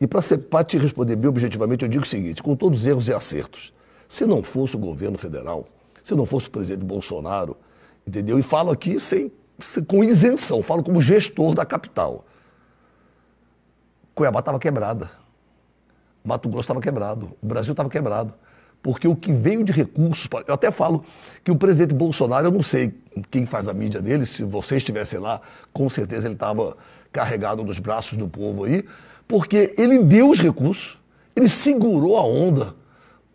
E para te responder bem objetivamente, eu digo o seguinte: com todos os erros e acertos, se não fosse o governo federal, se não fosse o presidente Bolsonaro, entendeu? E falo aqui sem, sem com isenção, falo como gestor da capital. Cuiabá estava quebrada. Mato Grosso estava quebrado. O Brasil estava quebrado porque o que veio de recursos. Eu até falo que o presidente Bolsonaro, eu não sei quem faz a mídia dele, se vocês estivessem lá, com certeza ele estava carregado nos braços do povo aí, porque ele deu os recursos, ele segurou a onda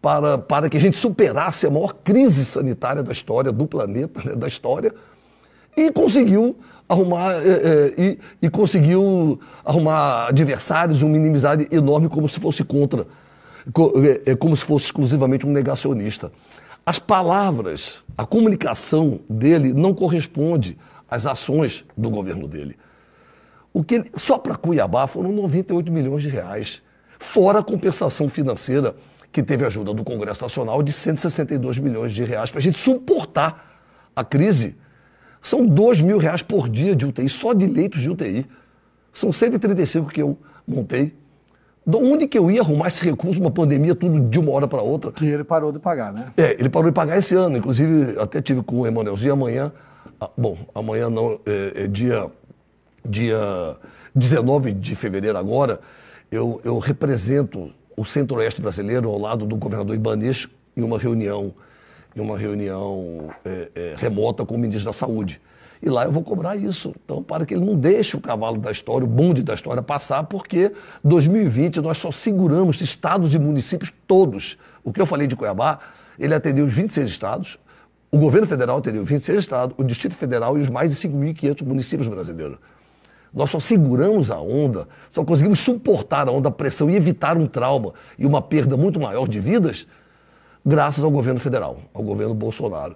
para, para que a gente superasse a maior crise sanitária da história, do planeta, né, da história, e conseguiu arrumar é, é, e, e conseguiu arrumar adversários, um minimizar enorme como se fosse contra é, é como se fosse exclusivamente um negacionista. As palavras, a comunicação dele não corresponde às ações do governo dele. O que ele, só para Cuiabá foram 98 milhões de reais, fora a compensação financeira que teve ajuda do Congresso Nacional de 162 milhões de reais para a gente suportar a crise. São 2 mil reais por dia de UTI, só de leitos de UTI. São 135 que eu montei de onde que eu ia arrumar esse recurso, uma pandemia, tudo de uma hora para outra? E ele parou de pagar, né? É, ele parou de pagar esse ano. Inclusive, até tive com o Emanuelzinho amanhã. Ah, bom, amanhã não, é, é dia, dia 19 de fevereiro agora. Eu, eu represento o Centro-Oeste brasileiro ao lado do governador Ibanez em uma reunião em uma reunião é, é, remota com o ministro da Saúde. E lá eu vou cobrar isso. Então, para que ele não deixe o cavalo da história, o bonde da história passar, porque 2020 nós só seguramos estados e municípios todos. O que eu falei de Cuiabá, ele atendeu os 26 estados, o governo federal atendeu 26 estados, o Distrito Federal e os mais de 5.500 municípios brasileiros. Nós só seguramos a onda, só conseguimos suportar a onda, a pressão e evitar um trauma e uma perda muito maior de vidas graças ao governo federal, ao governo Bolsonaro.